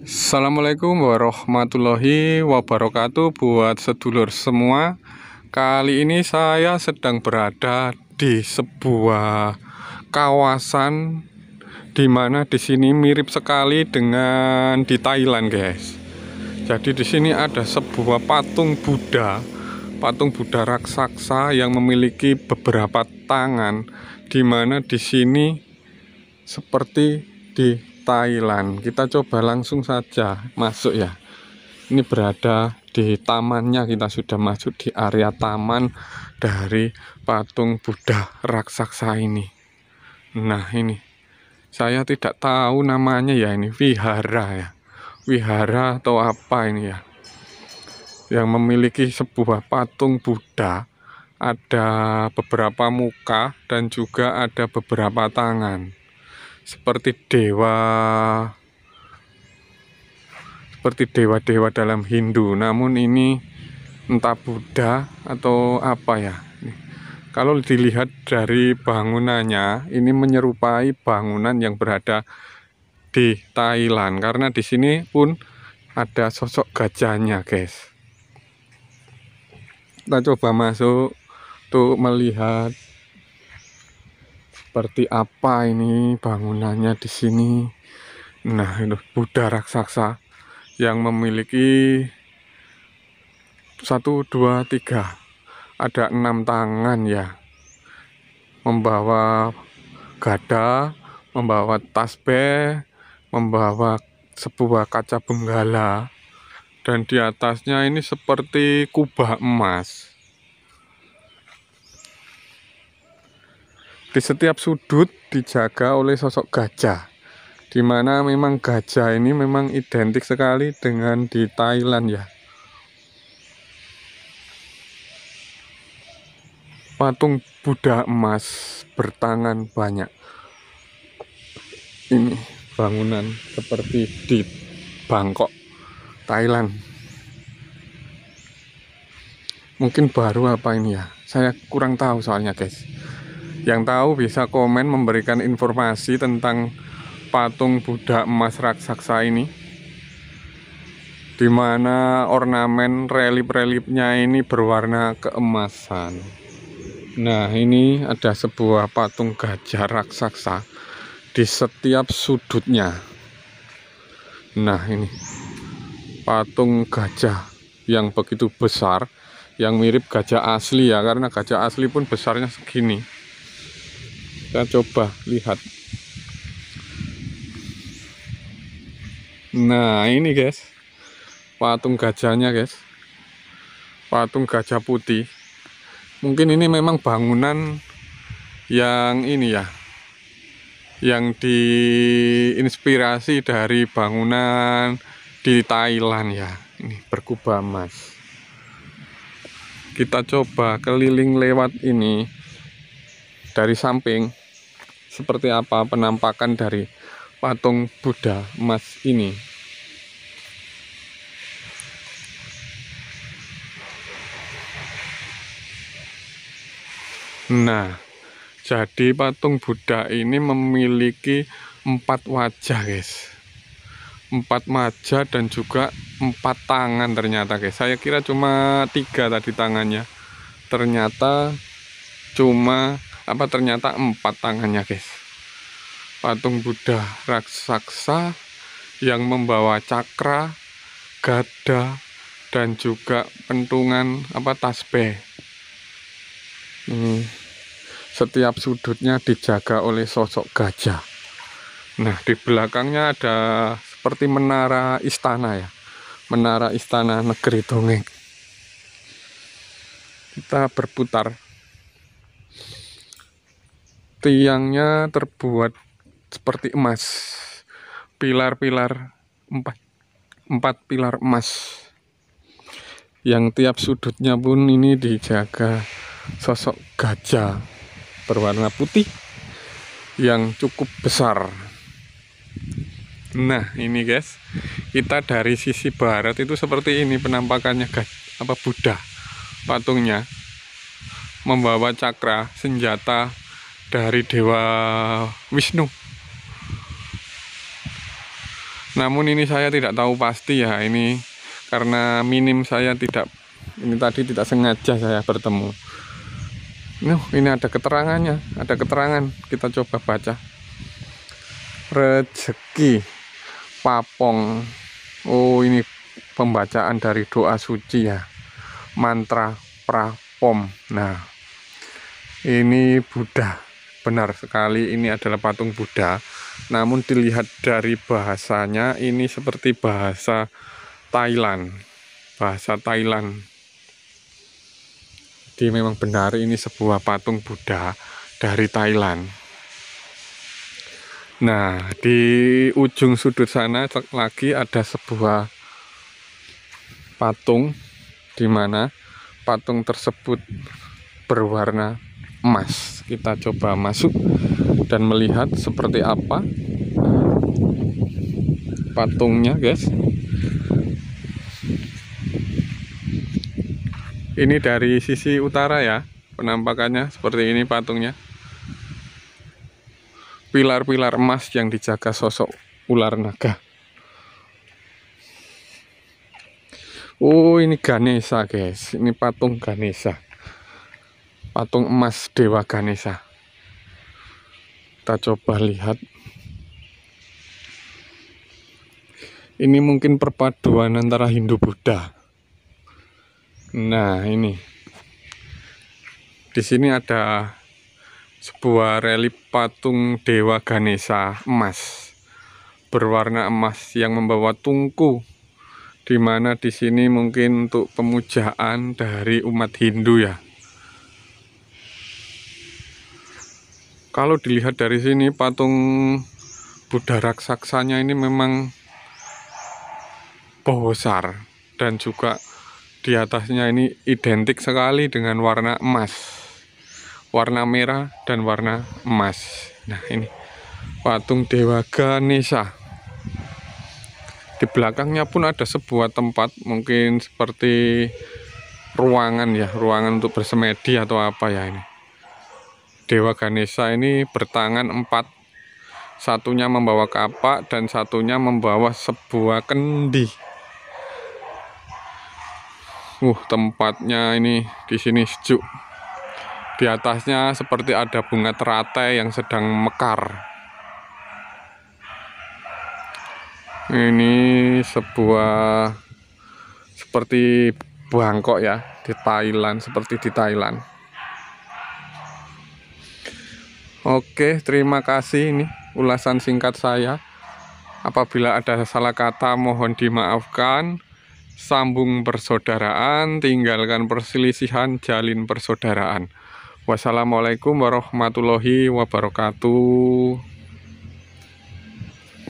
Assalamualaikum warahmatullahi wabarakatuh buat sedulur semua Kali ini saya sedang berada di sebuah kawasan Dimana di sini mirip sekali dengan di Thailand guys Jadi di sini ada sebuah patung Buddha Patung Buddha raksasa yang memiliki beberapa tangan Dimana di sini seperti di Thailand kita coba langsung saja masuk ya ini berada di tamannya kita sudah masuk di area taman dari patung Buddha raksasa ini nah ini saya tidak tahu namanya ya ini vihara ya vihara atau apa ini ya yang memiliki sebuah patung Buddha ada beberapa muka dan juga ada beberapa tangan seperti dewa seperti dewa-dewa dalam Hindu namun ini entah Buddha atau apa ya kalau dilihat dari bangunannya ini menyerupai bangunan yang berada di Thailand karena di sini pun ada sosok gajahnya guys kita coba masuk untuk melihat seperti apa ini bangunannya di sini. Nah, itu Buddha raksasa yang memiliki satu, dua, tiga, ada enam tangan ya, membawa gada, membawa tasbih, membawa sebuah kaca benggala, dan di atasnya ini seperti kubah emas. di setiap sudut dijaga oleh sosok gajah di mana memang gajah ini memang identik sekali dengan di Thailand ya patung Buddha emas bertangan banyak ini bangunan seperti di Bangkok Thailand mungkin baru apa ini ya saya kurang tahu soalnya guys yang tahu bisa komen memberikan informasi tentang patung Buddha emas raksasa ini. Dimana ornamen relip-relipnya ini berwarna keemasan. Nah, ini ada sebuah patung gajah raksasa di setiap sudutnya. Nah, ini patung gajah yang begitu besar yang mirip gajah asli ya karena gajah asli pun besarnya segini kita coba lihat nah ini guys patung gajahnya guys patung gajah putih mungkin ini memang bangunan yang ini ya yang diinspirasi dari bangunan di Thailand ya ini berkubah mas. kita coba keliling lewat ini dari samping seperti apa penampakan dari patung Buddha emas ini. Nah, jadi patung Buddha ini memiliki empat wajah, guys. Empat wajah dan juga empat tangan ternyata, guys. Saya kira cuma tiga tadi tangannya. Ternyata cuma apa ternyata empat tangannya guys patung Buddha raksasa yang membawa cakra gada dan juga pentungan apa tasbih ini hmm. setiap sudutnya dijaga oleh sosok gajah nah di belakangnya ada seperti menara istana ya menara istana negeri dongeng kita berputar tiangnya terbuat seperti emas pilar-pilar empat empat pilar emas yang tiap sudutnya pun ini dijaga sosok gajah berwarna putih yang cukup besar nah ini guys kita dari sisi barat itu seperti ini penampakannya guys apa Buddha patungnya membawa cakra senjata dari Dewa Wisnu. Namun ini saya tidak tahu pasti ya ini karena minim saya tidak ini tadi tidak sengaja saya bertemu. Nuh, ini ada keterangannya, ada keterangan. Kita coba baca. Rezeki papong. Oh, ini pembacaan dari doa suci ya. Mantra prapom. Nah, ini Buddha benar sekali ini adalah patung Buddha namun dilihat dari bahasanya ini seperti bahasa Thailand bahasa Thailand jadi memang benar ini sebuah patung Buddha dari Thailand Nah, di ujung sudut sana lagi ada sebuah patung di mana patung tersebut berwarna emas kita coba masuk dan melihat seperti apa patungnya guys ini dari sisi utara ya penampakannya seperti ini patungnya pilar-pilar emas yang dijaga sosok ular naga Oh ini Ganesha guys ini patung Ganesha patung emas Dewa Ganesha kita coba lihat ini mungkin perpaduan antara Hindu Buddha nah ini di sini ada sebuah relief patung Dewa Ganesha emas berwarna emas yang membawa tungku di mana di sini mungkin untuk pemujaan dari umat Hindu ya kalau dilihat dari sini patung Buddha raksasanya ini memang besar dan juga di atasnya ini identik sekali dengan warna emas warna merah dan warna emas nah ini patung Dewa Ganesha di belakangnya pun ada sebuah tempat mungkin seperti ruangan ya ruangan untuk bersemedi atau apa ya ini Dewa Ganesha ini bertangan empat satunya membawa kapak dan satunya membawa sebuah kendi uh tempatnya ini di sini sejuk di atasnya seperti ada bunga teratai yang sedang mekar ini sebuah seperti Bangkok ya di Thailand seperti di Thailand Oke, terima kasih ini ulasan singkat saya. Apabila ada salah kata mohon dimaafkan. Sambung persaudaraan, tinggalkan perselisihan, jalin persaudaraan. Wassalamualaikum warahmatullahi wabarakatuh.